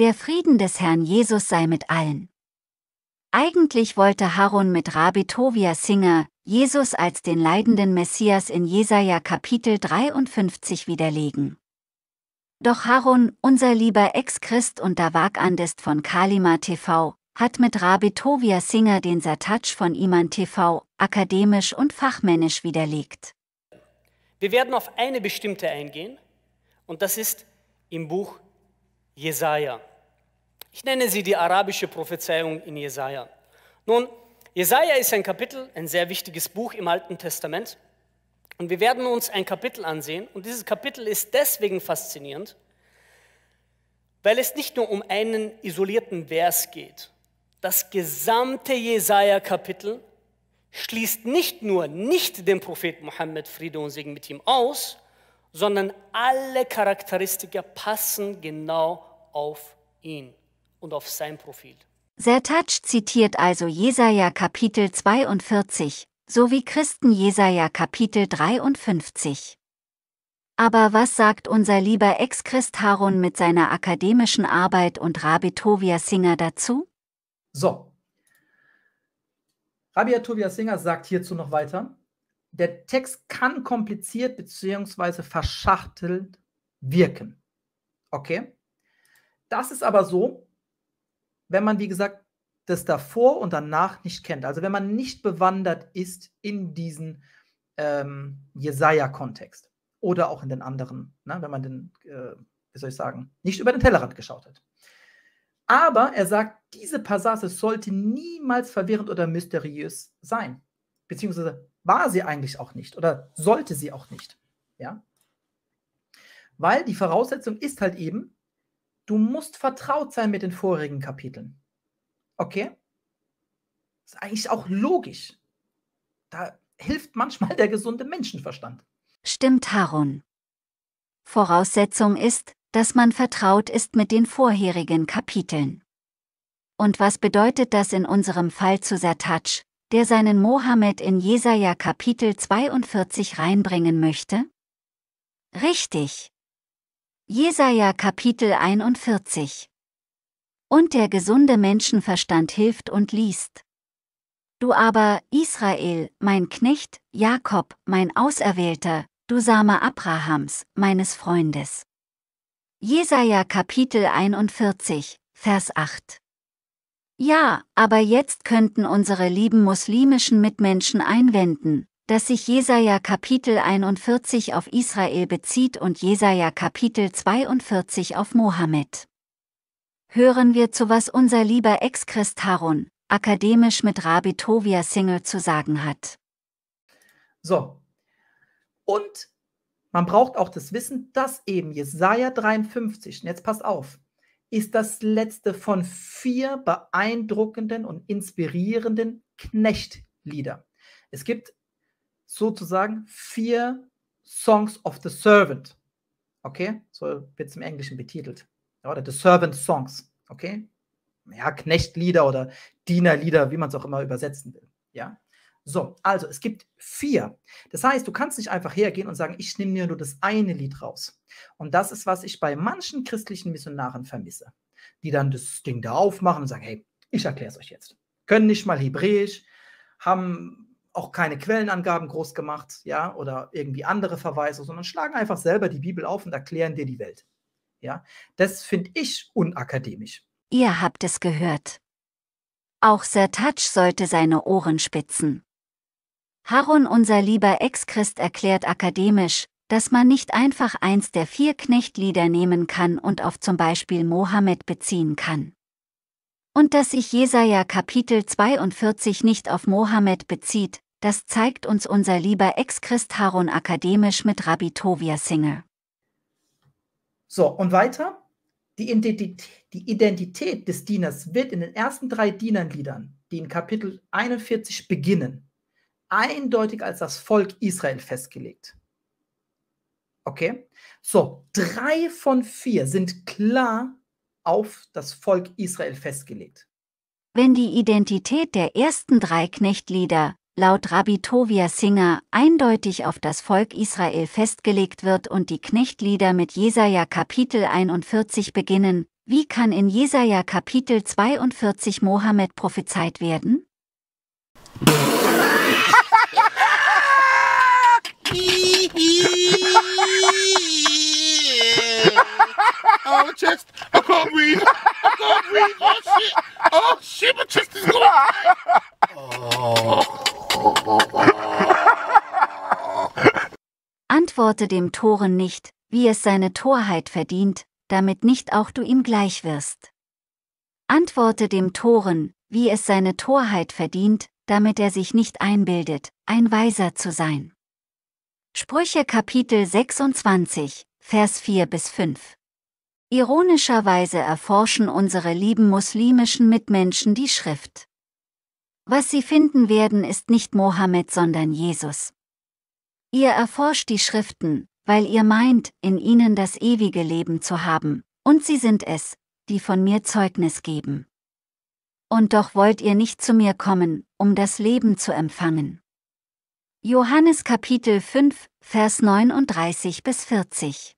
Der Frieden des Herrn Jesus sei mit allen. Eigentlich wollte Harun mit Rabbi Tovia Singer Jesus als den leidenden Messias in Jesaja Kapitel 53 widerlegen. Doch Harun, unser lieber Ex-Christ und Davakandest von Kalima TV, hat mit Rabbi Tovia Singer den Satatsch von Iman TV akademisch und fachmännisch widerlegt. Wir werden auf eine bestimmte eingehen und das ist im Buch Jesaja. Ich nenne sie die arabische Prophezeiung in Jesaja. Nun, Jesaja ist ein Kapitel, ein sehr wichtiges Buch im Alten Testament. Und wir werden uns ein Kapitel ansehen. Und dieses Kapitel ist deswegen faszinierend, weil es nicht nur um einen isolierten Vers geht. Das gesamte Jesaja-Kapitel schließt nicht nur nicht den Prophet Mohammed, Friede und Segen mit ihm aus, sondern alle Charakteristika passen genau auf ihn und auf sein Profil. Sertac zitiert also Jesaja Kapitel 42, sowie Christen Jesaja Kapitel 53. Aber was sagt unser lieber Ex-Christ Harun mit seiner akademischen Arbeit und Rabbi Tovia Singer dazu? So. Rabbi Tovia Singer sagt hierzu noch weiter. Der Text kann kompliziert bzw. verschachtelt wirken. Okay? Das ist aber so, wenn man, wie gesagt, das davor und danach nicht kennt. Also wenn man nicht bewandert ist in diesen ähm, Jesaja-Kontext oder auch in den anderen, ne, wenn man den, äh, wie soll ich sagen, nicht über den Tellerrand geschaut hat. Aber er sagt, diese Passage sollte niemals verwirrend oder mysteriös sein. Beziehungsweise war sie eigentlich auch nicht oder sollte sie auch nicht. Ja? Weil die Voraussetzung ist halt eben, Du musst vertraut sein mit den vorigen Kapiteln. Okay? Das ist eigentlich auch logisch. Da hilft manchmal der gesunde Menschenverstand. Stimmt, Harun. Voraussetzung ist, dass man vertraut ist mit den vorherigen Kapiteln. Und was bedeutet das in unserem Fall zu Satatsch, der seinen Mohammed in Jesaja Kapitel 42 reinbringen möchte? Richtig. Jesaja Kapitel 41 Und der gesunde Menschenverstand hilft und liest. Du aber, Israel, mein Knecht, Jakob, mein Auserwählter, du Same Abrahams, meines Freundes. Jesaja Kapitel 41, Vers 8 ja, aber jetzt könnten unsere lieben muslimischen Mitmenschen einwenden, dass sich Jesaja Kapitel 41 auf Israel bezieht und Jesaja Kapitel 42 auf Mohammed. Hören wir zu, was unser lieber Ex-Christ Harun, akademisch mit Rabbi Tovia Single zu sagen hat. So. Und man braucht auch das Wissen, dass eben Jesaja 53, und jetzt passt auf, ist das letzte von vier beeindruckenden und inspirierenden Knechtlieder. Es gibt sozusagen vier Songs of the Servant. Okay, so wird es im Englischen betitelt. Oder The Servant Songs. Okay, ja, Knechtlieder oder Dienerlieder, wie man es auch immer übersetzen will. Ja, so, also es gibt vier. Das heißt, du kannst nicht einfach hergehen und sagen, ich nehme mir nur das eine Lied raus. Und das ist, was ich bei manchen christlichen Missionaren vermisse, die dann das Ding da aufmachen und sagen, hey, ich erkläre es euch jetzt. Können nicht mal Hebräisch, haben auch keine Quellenangaben groß gemacht, ja, oder irgendwie andere Verweise, sondern schlagen einfach selber die Bibel auf und erklären dir die Welt. Ja, das finde ich unakademisch. Ihr habt es gehört. Auch Sir Touch sollte seine Ohren spitzen. Harun, unser lieber Ex-Christ, erklärt akademisch, dass man nicht einfach eins der vier Knechtlieder nehmen kann und auf zum Beispiel Mohammed beziehen kann. Und dass sich Jesaja Kapitel 42 nicht auf Mohammed bezieht, das zeigt uns unser lieber Ex-Christ Harun akademisch mit Rabbi Tovia Singer. So, und weiter? Die Identität, die Identität des Dieners wird in den ersten drei Dienernliedern, die in Kapitel 41 beginnen, eindeutig als das Volk Israel festgelegt. Okay? So, drei von vier sind klar auf das Volk Israel festgelegt. Wenn die Identität der ersten drei Knechtlieder laut Rabbi Tovia Singer eindeutig auf das Volk Israel festgelegt wird und die Knechtlieder mit Jesaja Kapitel 41 beginnen, wie kann in Jesaja Kapitel 42 Mohammed prophezeit werden? Oh, just I can't breathe. I can't breathe. Oh shit. Oh shit, my chest is going. Oh. Antworte dem Toren nicht, wie es seine Torheit verdient, damit nicht auch du ihm gleich wirst. Antworte dem Toren, wie es seine Torheit verdient, damit er sich nicht einbildet, ein Weiser zu sein. Sprüche Kapitel 26, Vers 4 bis 5 Ironischerweise erforschen unsere lieben muslimischen Mitmenschen die Schrift. Was sie finden werden, ist nicht Mohammed, sondern Jesus. Ihr erforscht die Schriften, weil ihr meint, in ihnen das ewige Leben zu haben, und sie sind es, die von mir Zeugnis geben. Und doch wollt ihr nicht zu mir kommen, um das Leben zu empfangen. Johannes Kapitel 5, Vers 39 bis 40